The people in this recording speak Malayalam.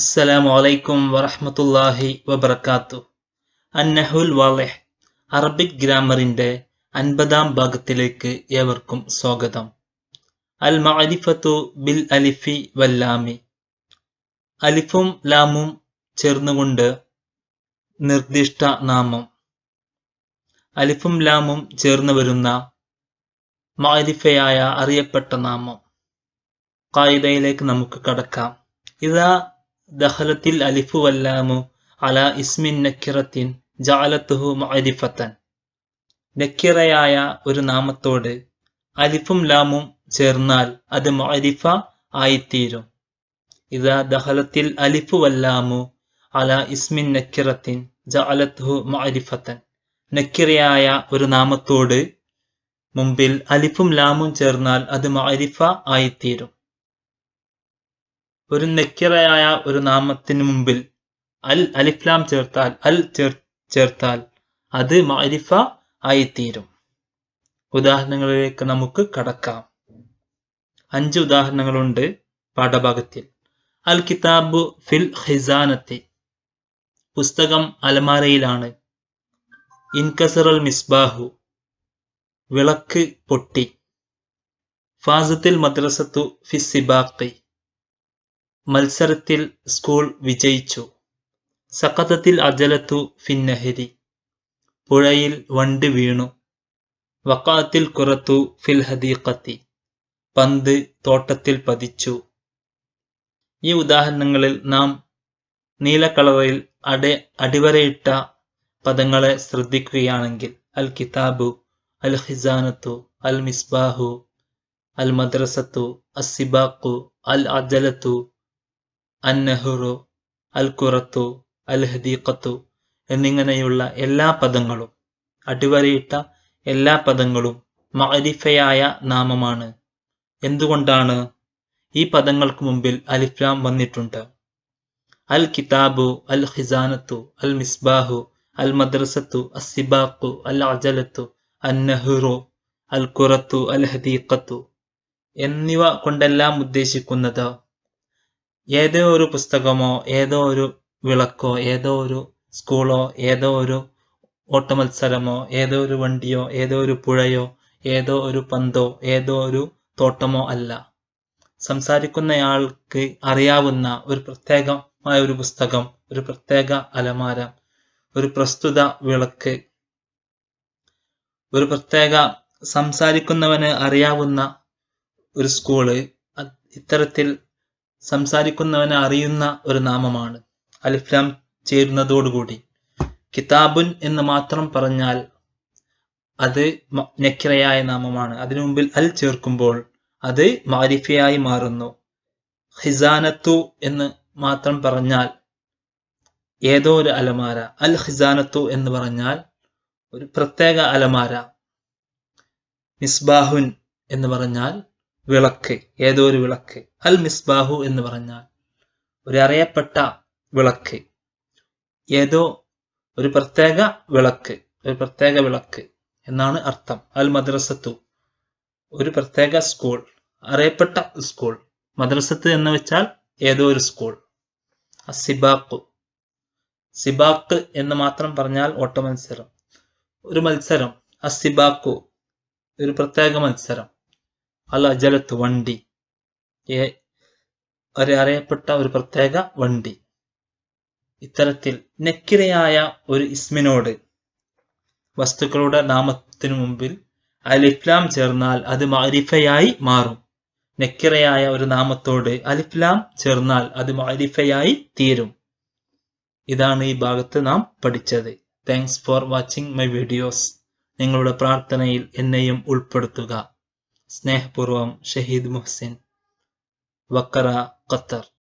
അസ്സലാമു അലൈക്കും വറഹ്മത്തുള്ളാഹി വബർക്കാത്തു അന്നഹുൽ വാളിഹ് അറബിക് ഗ്രാമറിന്റെ അൻപതാം ഭാഗത്തിലേക്ക് ഏവർക്കും സ്വാഗതം അൽ മഅരിഫത്തു ബിൽ അലിഫി വല്ലാമി അലിഫും ലാമും ചേർന്നുകൊണ്ട് നിർദ്ദിഷ്ട നാമം അലിഫും ലാമും ചേർന്ന് വരുന്ന മഅരിഫയായ അറിയപ്പെട്ട നാമം കായികയിലേക്ക് നമുക്ക് കടക്കാം ഇതാ دخلت الألف واللام على اسم نكرة جعلته معرفة نكرة يا يا ورنام التود ألفم لامم جرنال أد معرفة آي إذا دخلت الألف واللام على اسم نكرة جعلته معرفة نكرة يا يا ورنام التود ممبل ألفم لامم جرنال أد معرفة آي ഒരു നെക്കിറയായ ഒരു നാമത്തിന് മുമ്പിൽ അൽ അലിഫ്ലാം ചേർത്താൽ അൽ ചേർ ചേർത്താൽ അത് മാരിഫ ആയിത്തീരും ഉദാഹരണങ്ങളിലേക്ക് നമുക്ക് കടക്കാം അഞ്ച് ഉദാഹരണങ്ങളുണ്ട് പാഠഭാഗത്തിൽ അൽ കിതാബു ഫിൽ ഖിസാനത്തി പുസ്തകം അലമാരയിലാണ് ഇൻകസറൽ മിസ്ബാഹു വിളക്ക് പൊട്ടി ഫാസത്തിൽ മദ്രസത്തു ഫിസിബാക്കി മത്സരത്തിൽ സ്കൂൾ വിജയിച്ചു സക്കതത്തിൽ അജലത്തു ഫിന്നഹരി പുഴയിൽ വണ്ട് വീണു വക്കാത്തിൽ കുറത്തു ഫിൽ ഹദീഖത്തി പന്ത് തോട്ടത്തിൽ പതിച്ചു ഈ ഉദാഹരണങ്ങളിൽ നാം നീല അടെ അടിവരയിട്ട പദങ്ങളെ ശ്രദ്ധിക്കുകയാണെങ്കിൽ അൽ കിതാബു അൽ ഹിസാനത്തു അൽ മിസ്ബാഹു അൽ മദ്രസത്തു അസിബാക്കു അൽ അജലത്തു അന്നഹുറു അൽ ഹദീഖത്തു എന്നിങ്ങനെയുള്ള എല്ലാ പദങ്ങളും അടിവരയിട്ട എല്ലാ പദങ്ങളും മഅരിഫയായ നാമമാണ് എന്തുകൊണ്ടാണ് ഈ പദങ്ങൾക്ക് മുമ്പിൽ അലിഫ്ലാം വന്നിട്ടുണ്ട് അൽ കിതാബു അൽ ഖിസാനത്തു അൽ മിസ്ബാഹു അൽ മദ്രസത്തു അസിബാഖു അൽ അജലത്തു അന്നഹുറു അൽ കുറത്തു അൽ ഹദീഖത്തു എന്നിവ കൊണ്ടെല്ലാം ഉദ്ദേശിക്കുന്നത് ഏതോ ഒരു പുസ്തകമോ ഏതോ ഒരു വിളക്കോ ഏതോ ഒരു സ്കൂളോ ഏതോ ഒരു ഓട്ടമത്സരമോ ഏതോ ഒരു വണ്ടിയോ ഏതോ ഒരു പുഴയോ ഏതോ ഒരു പന്തോ ഏതോ ഒരു തോട്ടമോ അല്ല സംസാരിക്കുന്നയാൾക്ക് അറിയാവുന്ന ഒരു പ്രത്യേകമായ ഒരു പുസ്തകം ഒരു പ്രത്യേക അലമാര ഒരു പ്രസ്തുത വിളക്ക് ഒരു പ്രത്യേക സംസാരിക്കുന്നവന് അറിയാവുന്ന ഒരു സ്കൂള് ഇത്തരത്തിൽ സംസാരിക്കുന്നവനെ അറിയുന്ന ഒരു നാമമാണ് അലിഫ്ലാം ചേരുന്നതോടുകൂടി കിതാബുൻ എന്ന് മാത്രം പറഞ്ഞാൽ അത് നക്കിറയായ നാമമാണ് അതിനു മുമ്പിൽ അൽ ചേർക്കുമ്പോൾ അത് മാരിഫയായി മാറുന്നു ഹിസാനത്തു എന്ന് മാത്രം പറഞ്ഞാൽ ഏതോ ഒരു അലമാര അൽ ഹിസാനത്തു എന്ന് പറഞ്ഞാൽ ഒരു പ്രത്യേക അലമാര മിസ്ബാഹുൻ എന്ന് പറഞ്ഞാൽ വിളക്ക് ഏതോ ഒരു വിളക്ക് അൽ മിസ്ബാഹു എന്ന് പറഞ്ഞാൽ ഒരു അറിയപ്പെട്ട വിളക്ക് ഏതോ ഒരു പ്രത്യേക വിളക്ക് ഒരു പ്രത്യേക വിളക്ക് എന്നാണ് അർത്ഥം അൽ മദ്രസത്തു ഒരു പ്രത്യേക സ്കൂൾ അറിയപ്പെട്ട സ്കൂൾ മദ്രസത്ത് എന്ന് വെച്ചാൽ ഏതോ ഒരു സ്കൂൾ സിബാക്കു സിബാക്ക് എന്ന് മാത്രം പറഞ്ഞാൽ ഓട്ടമത്സരം ഒരു മത്സരം അസിബാക്കു ഒരു പ്രത്യേക മത്സരം അൽ അജലത്ത് വണ്ടി ഒരു അറിയപ്പെട്ട ഒരു പ്രത്യേക വണ്ടി ഇത്തരത്തിൽ നെക്കിരയായ ഒരു ഇസ്മിനോട് വസ്തുക്കളുടെ നാമത്തിനു മുമ്പിൽ അലിഫ്ലാം ചേർന്നാൽ അത് മാരിഫയായി മാറും നെക്കിറയായ ഒരു നാമത്തോട് അലിഫ്ലാം ചേർന്നാൽ അത് മാരിഫയായി തീരും ഇതാണ് ഈ ഭാഗത്ത് നാം പഠിച്ചത് thanks for watching my videos നിങ്ങളുടെ പ്രാർത്ഥനയിൽ എന്നെയും ഉൾപ്പെടുത്തുക સ્નેહપૂર્વમ શહીદ મોહસિન વકરા કત્તર